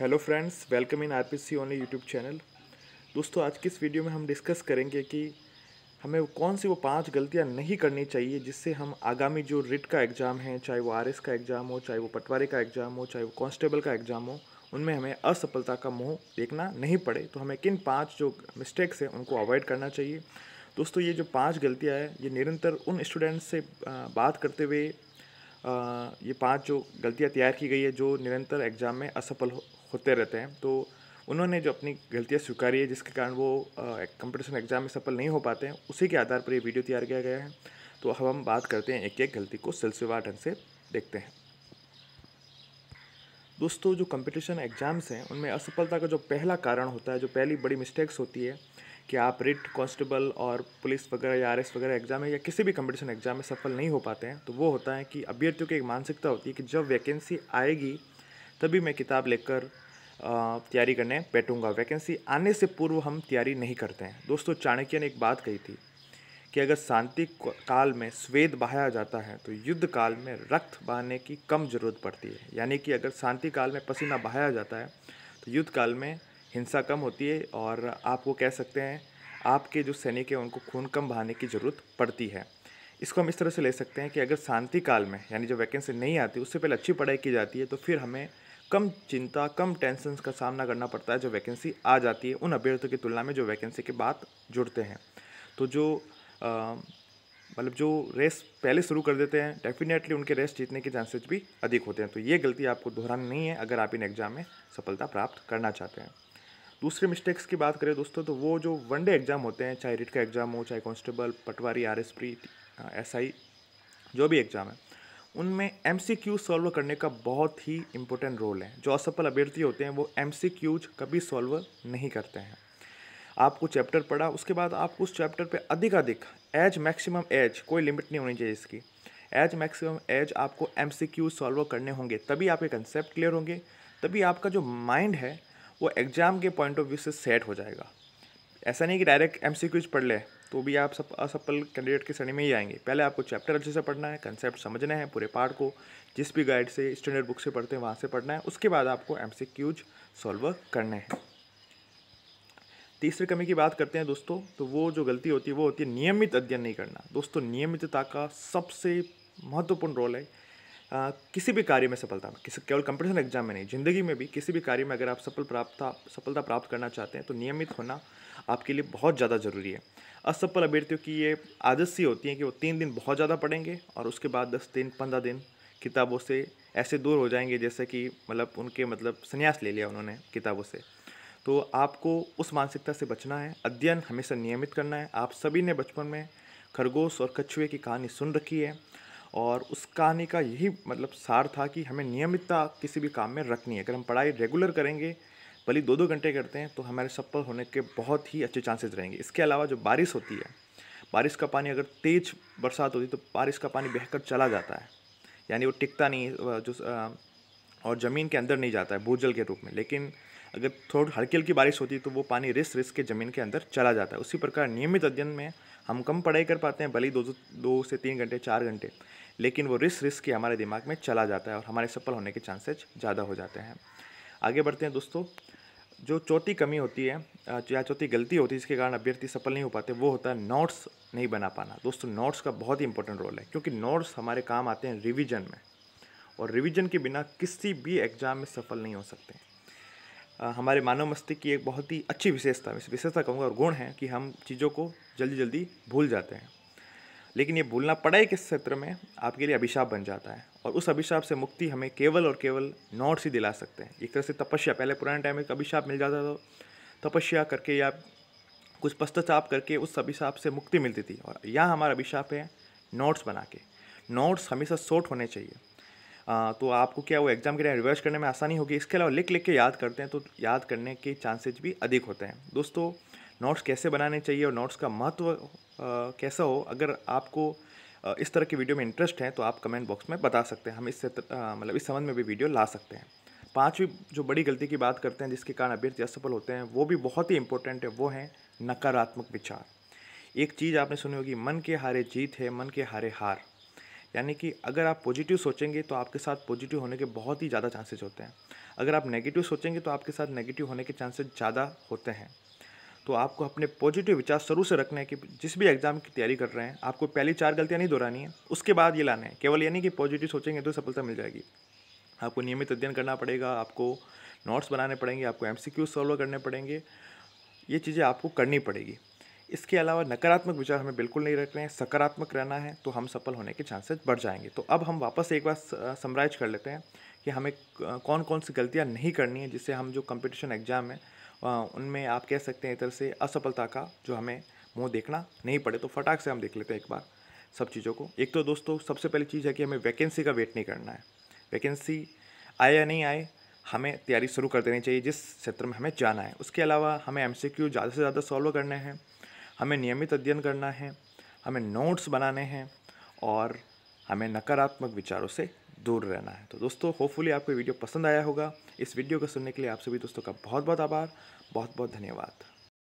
hello friends welcome in RPC only YouTube channel दोस्तों आज की इस वीडियो में हम डिस्कस करेंगे कि हमें कौन सी वो पांच गलतियां नहीं करनी चाहिए जिससे हम आगामी जो रिट का एग्ज़ाम है चाहे वो आरएस का एग्ज़ाम हो चाहे वो पटवारी का एग्ज़ाम हो चाहे वो कांस्टेबल का एग्ज़ाम हो उनमें हमें असफलता का मुँह देखना नहीं पड़े तो हमें किन पाँच जो मिस्टेक्स हैं उनको अवॉइड करना चाहिए दोस्तों ये जो पाँच गलतियाँ हैं ये निरंतर उन स्टूडेंट्स से बात करते हुए ये पांच जो गलतियां तैयार की गई है जो निरंतर एग्ज़ाम में असफल होते रहते हैं तो उन्होंने जो अपनी गलतियाँ स्वीकारी है जिसके कारण वो कंपटीशन एग्जाम में सफल नहीं हो पाते हैं उसी के आधार पर ये वीडियो तैयार किया गया है तो अब हम बात करते हैं एक एक गलती को सिलसिलेवार ढंग से देखते हैं दोस्तों जो कंपटीशन एग्ज़ाम्स हैं उनमें असफलता का जो पहला कारण होता है जो पहली बड़ी मिस्टेक्स होती है कि आप रिट कांस्टेबल और पुलिस वगैरह या आरएस वगैरह एग्ज़ाम में या किसी भी कंपटीशन एग्ज़ाम में सफल नहीं हो पाते हैं तो वो होता है कि अभ्यर्थियों की एक मानसिकता होती है कि जब वैकेंसी आएगी तभी मैं किताब लेकर तैयारी करने बैठूंगा वैकेंसी आने से पूर्व हम तैयारी नहीं करते हैं दोस्तों चाणक्य ने एक बात कही थी कि अगर शांति काल में स्वेद बहाया जाता है तो युद्ध काल में रक्त बहाने की कम ज़रूरत पड़ती है यानी कि अगर शांति काल में पसीना बहाया जाता है तो युद्ध काल में हिंसा कम होती है और आप वो कह सकते हैं आपके जो सैनिक हैं उनको खून कम बहाने की ज़रूरत पड़ती है इसको हम इस तरह से ले सकते हैं कि अगर शांति काल में यानी जब वैकेंसी नहीं आती उससे पहले अच्छी पढ़ाई की जाती है तो फिर हमें कम चिंता कम टेंशन का सामना करना पड़ता है जो वैकेंसी आ जाती है उन अभ्यर्थियों की तुलना में जो वैकेंसी के बाद जुड़ते हैं तो जो मतलब जो रेस पहले शुरू कर देते हैं डेफिनेटली उनके रेस जीतने के चांसेस भी अधिक होते हैं तो ये गलती आपको दोहरानी नहीं है अगर आप इन एग्ज़ाम में सफलता प्राप्त करना चाहते हैं दूसरे मिस्टेक्स की बात करें दोस्तों तो वो जो वनडे एग्ज़ाम होते हैं चाहे रिट का एग्ज़ाम हो चाहे constable patwari R S P S I जो भी एग्ज़ाम है उनमें एम सॉल्व करने का बहुत ही इम्पोर्टेंट रोल है जो असफल अभ्यर्थी होते हैं वो एम कभी सॉल्व नहीं करते हैं आपको चैप्टर पढ़ा उसके बाद आप उस चैप्टर पे अधिकाधिक एज मैक्सिमम एज कोई लिमिट नहीं होनी चाहिए इसकी एज मैक्सिमम एज आपको एम सॉल्व करने होंगे तभी आपके कंसेप्ट क्लियर होंगे तभी आपका जो माइंड है वो एग्ज़ाम के पॉइंट ऑफ व्यू से सेट हो जाएगा ऐसा नहीं कि डायरेक्ट एम पढ़ ले तो भी आप सब असफल कैंडिडेट की श्रेणी में ही आएंगे पहले आपको चैप्टर अच्छे से पढ़ना है कंसेप्ट समझना है पूरे पार्ट को जिस भी गाइड से स्टैंडर्ड बुक से पढ़ते हैं वहाँ से पढ़ना है उसके बाद आपको एम सी क्यूज सॉल्व करने हैं तीसरी कमी की बात करते हैं दोस्तों तो वो जो गलती होती है वो होती है नियमित अध्ययन नहीं करना दोस्तों नियमितता का सबसे महत्वपूर्ण रोल है आ, किसी भी कार्य में सफलता में किसी केवल कंपटीशन एग्जाम में नहीं ज़िंदगी में भी किसी भी कार्य में अगर आप सफल प्राप्त सफलता प्राप्त करना चाहते हैं तो नियमित होना आपके लिए बहुत ज़्यादा ज़रूरी है असफल अभ्यर्थियों की ये आदत सी होती है कि वो तीन दिन बहुत ज़्यादा पढ़ेंगे और उसके बाद दस दिन पंद्रह दिन किताबों से ऐसे दूर हो जाएंगे जैसे कि मतलब उनके मतलब संन्यास ले लिया उन्होंने किताबों से तो आपको उस मानसिकता से बचना है अध्ययन हमेशा नियमित करना है आप सभी ने बचपन में खरगोश और कछुए की कहानी सुन रखी है और उस कहानी का यही मतलब सार था कि हमें नियमितता किसी भी काम में रखनी है अगर हम पढ़ाई रेगुलर करेंगे भले दो दो घंटे करते हैं तो हमारे सफल होने के बहुत ही अच्छे चांसेस रहेंगे इसके अलावा जो बारिश होती है बारिश का पानी अगर तेज़ बरसात होती है तो बारिश का पानी बहकर चला जाता है यानी वो टिकता नहीं जो और ज़मीन के अंदर नहीं जाता है भूजल के रूप में लेकिन अगर थोड़ी हल्की हल्की बारिश होती है तो वो पानी रिस रिस के ज़मीन के अंदर चला जाता है उसी प्रकार नियमित अध्ययन में हम कम पढ़ाई कर पाते हैं भले ही दो दो से तीन घंटे चार घंटे लेकिन वो रिस्क रिस्क के हमारे दिमाग में चला जाता है और हमारे सफल होने के चांसेज ज़्यादा हो जाते हैं आगे बढ़ते हैं दोस्तों जो चौथी कमी होती है या चौथी गलती होती है जिसके कारण अभ्यर्थी सफल नहीं हो पाते वो होता है नोट्स नहीं बना पाना दोस्तों नोट्स का बहुत ही इंपॉर्टेंट रोल है क्योंकि नोट्स हमारे काम आते हैं रिविजन में और रिविजन के बिना किसी भी एग्ज़ाम में सफल नहीं हो सकते हमारे मानव मस्तिष्क की एक बहुत ही अच्छी विशेषता विशेषता कहूँगा और गुण है कि हम चीज़ों को जल्दी जल्दी भूल जाते हैं लेकिन ये भूलना पढ़ाई के क्षेत्र में आपके लिए अभिशाप बन जाता है और उस अभिशाप से मुक्ति हमें केवल और केवल नोट्स ही दिला सकते हैं एक तरह से तपस्या पहले पुराने टाइम में अभिशाप मिल जाता था तपस्या करके या कुछ पश्चाताप करके उस अभिशाप से मुक्ति मिलती थी और यह हमारा अभिशाप है नोट्स बना के नोट्स हमेशा शॉर्ट होने चाहिए तो आपको क्या वो एग्ज़ाम के टाइम रिवर्स करने में आसानी होगी इसके अलावा लिख लिख के याद करते हैं तो याद करने के चांसेज भी अधिक होते हैं दोस्तों नोट्स कैसे बनाने चाहिए और नोट्स का महत्व कैसा हो अगर आपको इस तरह की वीडियो में इंटरेस्ट है तो आप कमेंट बॉक्स में बता सकते हैं हम इससे मतलब इस संबंध में भी वीडियो ला सकते हैं पांचवी जो बड़ी गलती की बात करते हैं जिसके कारण अभ्यर्थी असफल होते हैं वो भी बहुत ही इंपॉर्टेंट है वो है नकारात्मक विचार एक चीज़ आपने सुनी होगी मन के हारे जीत है मन के हारे हार यानी कि अगर आप पॉजिटिव सोचेंगे तो आपके साथ पॉजिटिव होने के बहुत ही ज़्यादा चांसेज होते हैं अगर आप नेगेटिव सोचेंगे तो आपके साथ नेगेटिव होने के चांसेज ज़्यादा होते हैं तो आपको अपने पॉजिटिव विचार शुरू से रखने हैं कि जिस भी एग्ज़ाम की तैयारी कर रहे हैं आपको पहली चार गलतियाँ नहीं दोहरानी है उसके बाद ये लाना है केवल यानी कि पॉजिटिव सोचेंगे तो सफलता मिल जाएगी आपको नियमित अध्ययन करना पड़ेगा आपको नोट्स बनाने पड़ेंगे आपको एम सी सॉल्व करने पड़ेंगे ये चीज़ें आपको करनी पड़ेगी इसके अलावा नकारात्मक विचार हमें बिल्कुल नहीं रख रहे हैं सकारात्मक रहना है तो हम सफल होने के चांसेस बढ़ जाएंगे तो अब हम वापस एक बार समराइज कर लेते हैं कि हमें कौन कौन सी गलतियाँ नहीं करनी है जिससे हम जो कंपटीशन एग्ज़ाम है उनमें आप कह सकते हैं इधर तरह से असफलता का जो हमें मुँह देखना नहीं पड़े तो फटाक से हम देख लेते हैं एक बार सब चीज़ों को एक तो दोस्तों सबसे पहली चीज़ है कि हमें वैकेंसी का वेट नहीं करना है वैकेंसी आए या नहीं आए हमें तैयारी शुरू कर देनी चाहिए जिस क्षेत्र में हमें जाना है उसके अलावा हमें एम ज़्यादा से ज़्यादा सॉल्व करने हैं हमें नियमित अध्ययन करना है हमें नोट्स बनाने हैं और हमें नकारात्मक विचारों से दूर रहना है तो दोस्तों होपफुली आपको वीडियो पसंद आया होगा इस वीडियो को सुनने के लिए आप सभी दोस्तों का बहुत बहुत आभार बहुत बहुत धन्यवाद